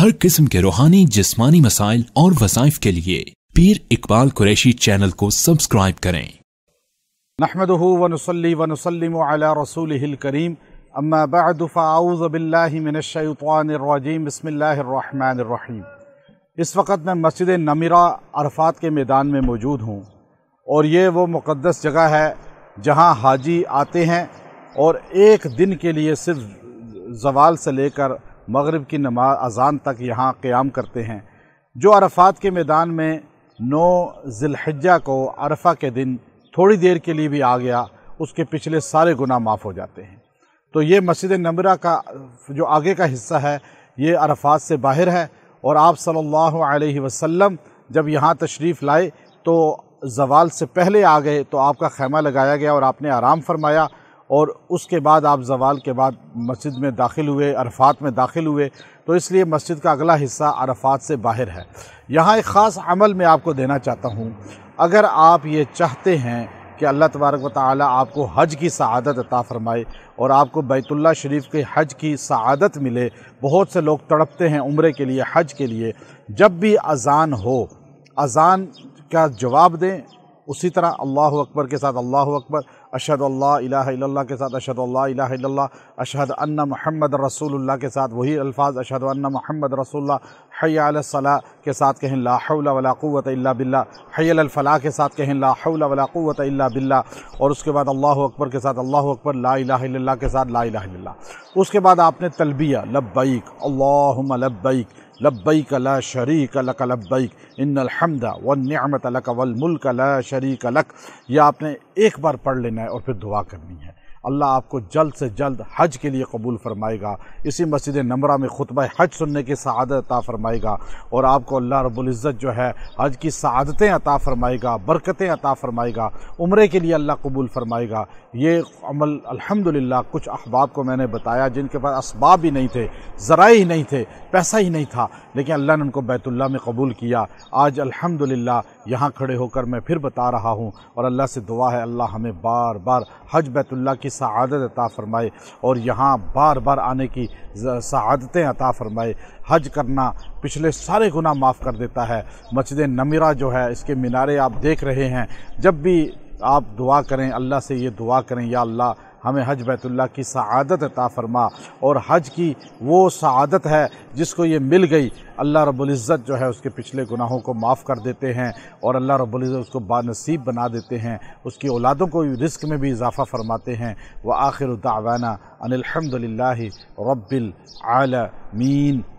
ہر قسم کے روحانی جسمانی مسائل اور وظائف کے لیے پیر اقبال قریشی چینل کو سبسکرائب کریں نحمده على رسوله الكريم اما بعد فاعوذ بالله من الشيطان الرجيم بسم الله الرحمن الرحيم اس وقت میں مسجد نمیرا عرفات کے میدان میں موجود ہوں اور یہ وہ مقدس جگہ ہے جہاں حاجی آتے ہیں اور ایک دن کے لیے صرف زوال سے لے کر مغرب کی نماز اذان تک یہاں قیام کرتے ہیں جو عرفات کے میدان میں نو ذی الحجہ کو عرفہ کے دن تھوڑی دیر کے لیے بھی آ گیا اس کے پچھلے سارے گناہ معاف ہو جاتے ہیں تو یہ مسجد نمرہ کا جو آگے کا حصہ ہے یہ عرفات سے باہر ہے اور آپ صلی اللہ علیہ وسلم جب یہاں تشریف لائے تو زوال سے پہلے آ گئے تو آپ کا خیمہ لگایا گیا اور آپ نے آرام فرمایا اور اس کے بعد آپ زوال کے بعد مسجد میں داخل ہوئے عرفات میں داخل ہوئے تو اس لیے مسجد کا اگلا حصہ عرفات سے باہر ہے یہاں ایک خاص عمل میں آپ کو دینا چاہتا ہوں اگر آپ یہ چاہتے ہیں کہ اللہ تبارک و تعالیٰ آپ کو حج کی سعادت عطا فرمائے اور آپ کو بیت اللہ شریف کے حج کی سعادت ملے بہت سے لوگ تڑپتے ہیں عمرے کے لیے حج کے لیے جب بھی اذان ہو اذان کا جواب دیں اسی طرح اللہ اکبر کے ساتھ اللہ اکبر اشہد اللہ الہ الا اللہ کے ساتھ اشہد اللہ الہ الا اللہ اشہد ان محمد رسول اللہ کے ساتھ وہی الفاظ اشہد ان محمد رسول اللہ حی علی الصلاة کے ساتھ کہیں لا حول ولا قوت باللہ حی علی الفلاح کے ساتھ کہیں لا حول ولا قوت الا باللہ اور اس کے بعد اللہ اکبر کے ساتھ اللہ اکبر لا الہ الا اللہ کے ساتھ لا الہ الا اللہ اس کے بعد آپ نے تلبیہ لبیک اللہم لبیک لا شریک لک لبیک ان الحمد وََ نعمت القل لا لَ شریک لک یہ آپ نے ایک بار پڑھ لینا ہے اور پھر دعا کرنی ہے اللہ آپ کو جلد سے جلد حج کے لیے قبول فرمائے گا اسی مسجد نمرہ میں خطبہ حج سننے کی سعادت عطا فرمائے گا اور آپ کو اللہ رب العزت جو ہے حج کی سعادتیں عطا فرمائے گا برکتیں عطا فرمائے گا عمرے کے لیے اللہ قبول فرمائے گا یہ عمل الحمدللہ کچھ احباب کو میں نے بتایا جن کے پاس اسباب ہی نہیں تھے ذرائع ہی نہیں تھے پیسہ ہی نہیں تھا لیکن اللہ نے ان کو بیت اللہ میں قبول کیا آج الحمدللہ یہاں کھڑے ہو کر میں پھر بتا رہا ہوں اور اللہ سے دعا ہے اللہ ہمیں بار بار حج بیت اللہ کی سعادت عطا فرمائے اور یہاں بار بار آنے کی سعادتیں عطا فرمائے حج کرنا پچھلے سارے گناہ معاف کر دیتا ہے مسجد نمیرہ جو ہے اس کے مینارے آپ دیکھ رہے ہیں جب بھی آپ دعا کریں اللہ سے یہ دعا کریں یا اللہ ہمیں حج بیت اللہ کی سعادت عطا فرما اور حج کی وہ سعادت ہے جس کو یہ مل گئی اللہ رب العزت جو ہے اس کے پچھلے گناہوں کو معاف کر دیتے ہیں اور اللہ رب العزت اس کو با نصیب بنا دیتے ہیں اس کی اولادوں کو رزق میں بھی اضافہ فرماتے ہیں وہ آخر ان الحمد للہ رب العالمین